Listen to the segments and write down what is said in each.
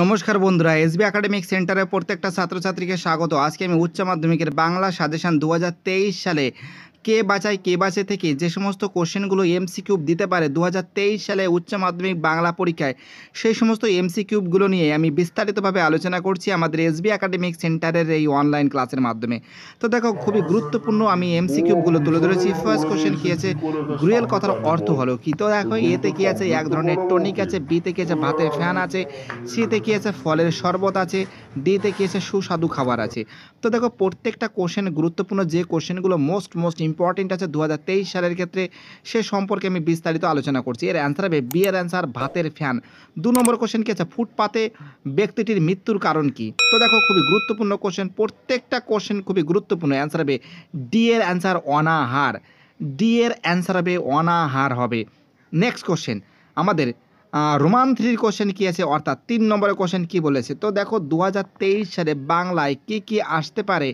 নমস্কার বন্ধুরা SB academic সেন্টারের প্রত্যেকটা ছাত্রছাত্রীকে স্বাগত আজকে আমি উচ্চ মাধ্যমিকের বাংলা সাজেশান দু সালে কে বাঁচায় কে বাঁচে থেকে যে সমস্ত কোশ্চেনগুলো এমসিকিউব দিতে পারে দু সালে উচ্চ মাধ্যমিক বাংলা পরীক্ষায় সেই সমস্ত এমসিকিউবগুলো নিয়ে আমি বিস্তারিতভাবে আলোচনা করছি আমাদের এসবি একাডেমিক সেন্টারের এই অনলাইন ক্লাসের মাধ্যমে তো দেখো খুবই গুরুত্বপূর্ণ আমি কিউবগুলো তুলে ধরেছি ফার্স্ট কোশ্চেন কী আছে গ্রুয়েল কথার অর্থ হলো কি তো দেখো এতে কী আছে এক ধরনের টনিক আছে বিতে কী আছে ভাতের ফ্যান আছে সিতে কী আছে ফলের শরবত আছে ডিতে কী আছে সুস্বাদু খাবার আছে তো দেখো প্রত্যেকটা কোশ্চেন গুরুত্বপূর্ণ যে কোশ্চেনগুলো মোস্ট মোস্ট ইম্পর্টেন্ট আছে দু সালের ক্ষেত্রে সে সম্পর্কে আমি বিস্তারিত আলোচনা করছি এর অ্যান্সার হবে বি এর অ্যান্সার ভাতের ফ্যান দু নম্বর কোশ্চেন কি আছে ফুটপাতে ব্যক্তিটির মৃত্যুর কারণ কি তো দেখো খুবই গুরুত্বপূর্ণ কোশ্চেন প্রত্যেকটা কোশ্চেন খুবই গুরুত্বপূর্ণ অ্যান্সার হবে ডি এর অ্যান্সার অনাহার ডি এর অ্যান্সার হবে অনাহার হবে নেক্সট কোশ্চেন আমাদের রোমান থ্রির কোশ্চেন কী আছে অর্থাৎ তিন নম্বরের কোশ্চেন কী বলেছে তো দেখো দু সালে বাংলায় কি কি আসতে পারে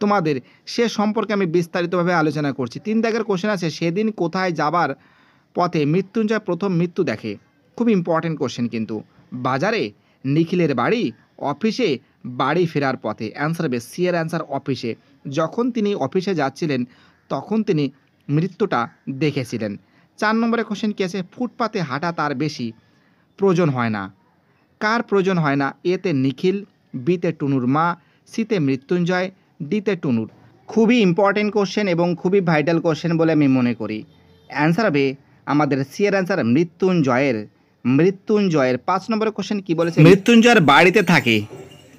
তোমাদের সে সম্পর্কে আমি বিস্তারিতভাবে আলোচনা করছি তিন দাগের কোশ্চেন আছে সেদিন কোথায় যাবার পথে মৃত্যুঞ্জয় প্রথম মৃত্যু দেখে খুব ইম্পর্টেন্ট কোশ্চেন কিন্তু বাজারে নিখিলের বাড়ি অফিসে বাড়ি ফেরার পথে অ্যান্সার হবে সিয়ের অ্যান্সার অফিসে যখন তিনি অফিসে যাচ্ছিলেন তখন তিনি মৃত্যুটা দেখেছিলেন চার নম্বরে কোশ্চেন কী আছে ফুটপাতে হাঁটা তার বেশি প্রয়োজন হয় না কার প্রয়োজন হয় না এতে নিখিল বিতে টুনুর মা সিতে মৃত্যুঞ্জয় ডিতে টুনুর খুবই ইম্পর্টেন্ট কোশ্চেন এবং খুবই ভাইটাল কোশ্চেন বলে আমি মনে করি অ্যান্সার হবে আমাদের সিয়ের অ্যান্সার মৃত্যুঞ্জয়ের মৃত্যুঞ্জয়ের পাঁচ নম্বরের কোশ্চেন কি বলেছে মৃত্যুঞ্জয়ের বাড়িতে থাকে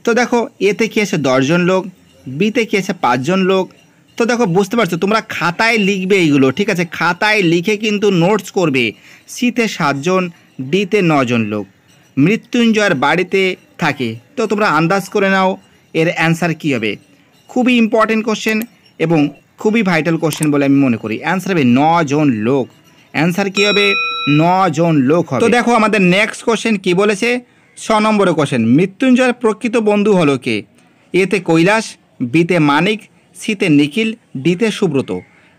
তো দেখো এতে কী আছে দশজন লোক বিতে কি আছে পাঁচজন লোক তো দেখো বুঝতে পারছো তোমরা খাতায় লিখবে এইগুলো ঠিক আছে খাতায় লিখে কিন্তু নোটস করবে সিতে সাতজন ডিতে নজন লোক মৃত্যুঞ্জয়ের বাড়িতে থাকে তো তোমরা আন্দাজ করে নাও এর অ্যান্সার কী হবে খুবই ইম্পর্টেন্ট কোশ্চেন এবং খুবই ভাইটাল কোশ্চেন বলে আমি মনে করি অ্যান্সার হবে নজন লোক অ্যান্সার কী হবে নজন লোক হবে তো দেখো আমাদের নেক্সট কোশ্চেন কি বলেছে ছ নম্বরের কোশ্চেন মৃত্যুঞ্জয়ের প্রকৃত বন্ধু হলো কে এতে কৈলাস বিতে মানিক সিতে নিখিল ডিতে সুব্রত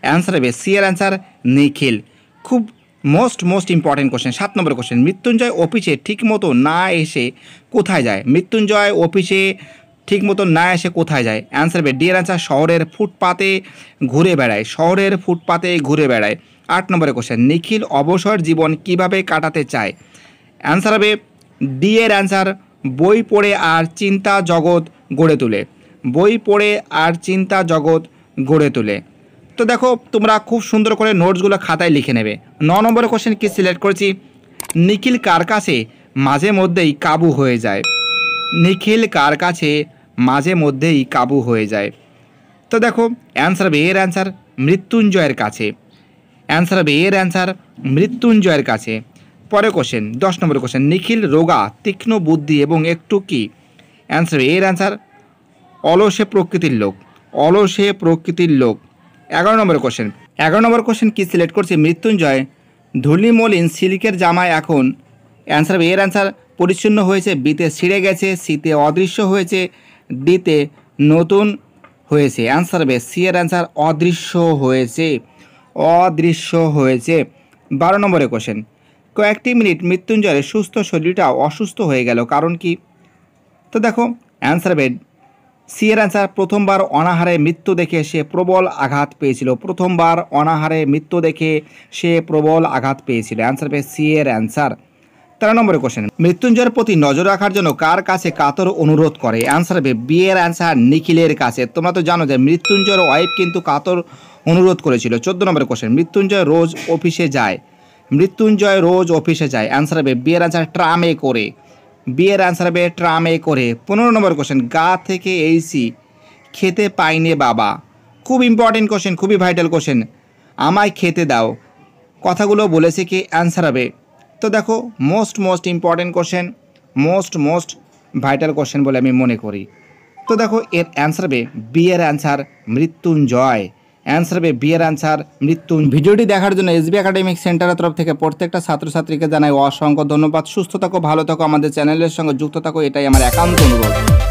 অ্যান্সার হবে সিয়ের অ্যান্সার নিখিল খুব মোস্ট মোস্ট ইম্পর্টেন্ট কোশ্চেন সাত নম্বর কোশ্চেন মৃত্যুঞ্জয় অফিসে ঠিকমতো না এসে কোথায় যায় মৃত্যুঞ্জয় অফিসে ঠিক মতো না এসে কোথায় যায় অ্যান্সার হবে ডিয়ার অ্যান্সার শহরের ফুটপাতে ঘুরে বেড়ায় শহরের ফুটপাতে ঘুরে বেড়ায় আট নম্বরের কোশ্চেন নিখিল অবসর জীবন কিভাবে কাটাতে চায় অ্যান্সার হবে ডি এর অ্যান্সার বই পড়ে আর চিন্তা জগৎ গড়ে তোলে বই পড়ে আর চিন্তা জগৎ গড়ে তোলে তো দেখো তোমরা খুব সুন্দর করে নোটসগুলো খাতায় লিখে নেবে ন নম্বর কোশ্চেন কি সিলেক্ট করেছি নিখিল কার কাছে মাঝে মধ্যেই কাবু হয়ে যায় নিখিল কার কাছে মাঝে মধ্যেই কাবু হয়ে যায় তো দেখো অ্যান্সার হবে এর অ্যান্সার মৃত্যুঞ্জয়ের কাছে অ্যান্সার হবে এর অ্যান্সার মৃত্যুঞ্জয়ের কাছে পরে কোশ্চেন দশ নম্বর কোশ্চেন নিখিল রোগা তীক্ষ্ণ বুদ্ধি এবং একটু কি অ্যান্সার এর অ্যান্সার অলসে প্রকৃতির লোক অলসে প্রকৃতির লোক এগারো নম্বর কোশ্চেন এগারো নম্বর কোশ্চেন কী সিলেক্ট করছে মৃত্যুঞ্জয় ধুলিমলিন সিল্কের জামায় এখন অ্যান্সার এর অ্যান্সার পরিচ্ছন্ন হয়েছে বিতে ছিঁড়ে গেছে সিতে অদৃশ্য হয়েছে দিতে নতুন হয়েছে অ্যান্সার বে সি এর অ্যান্সার অদৃশ্য হয়েছে অদৃশ্য হয়েছে বারো নম্বরে কোশ্চেন কয়েকটি মিনিট মৃত্যুঞ্জয়ের সুস্থ শরীরটা অসুস্থ হয়ে গেল কারণ কি তো দেখো অ্যান্সার বেড সিয়ের অ্যান্সার প্রথমবার অনাহারে মৃত্যু দেখে সে প্রবল আঘাত পেয়েছিল প্রথমবার অনাহারে মৃত্যু দেখে সে প্রবল আঘাত পেয়েছিল অ্যান্সার পেয়ে সিয়ের অ্যান্সার তেরো নম্বরের কোশ্চেন মৃত্যুঞ্জয়ের প্রতি নজর রাখার জন্য কার কাছে কাতর অনুরোধ করে অ্যান্সার পেয়ে বিয়ের অ্যান্সার নিখিলের কাছে তোমরা তো জানো যে মৃত্যুঞ্জয়ের ওয়াইফ কিন্তু কাতর অনুরোধ করেছিল চোদ্দ নম্বরের কোশ্চেন মৃত্যুঞ্জয় রোজ অফিসে যায় মৃত্যুঞ্জয় রোজ অফিসে যায় অ্যান্সার পেয়ে বিয়ের অ্যান্সার ট্রামে করে বিয়ের আনসার হবে ট্রামে করে পনেরো নম্বর কোশ্চেন গা থেকে এইসি খেতে পাইনে বাবা খুব ইম্পর্টেন্ট কোশ্চেন খুবই ভাইটাল কোশ্চেন আমায় খেতে দাও কথাগুলো বলেছে কি অ্যান্সার হবে তো দেখো most most important question most most vital question বলে আমি মনে করি তো দেখো এর অ্যান্সার হবে বিয়ের অ্যান্সার মৃত্যুঞ্জয় অ্যান্সার হবে বিয়ের অ্যান্সার মৃত্যু ভিডিওটি দেখার জন্য এসবি একাডেমিক সেন্টারের তরফ থেকে প্রত্যেকটা ছাত্রছাত্রীকে জানাই অসংখ্য ধন্যবাদ সুস্থ থাকো ভালো থাকো আমাদের চ্যানেলের সঙ্গে যুক্ত থাকো এটাই আমার একান্ত অনুরোধ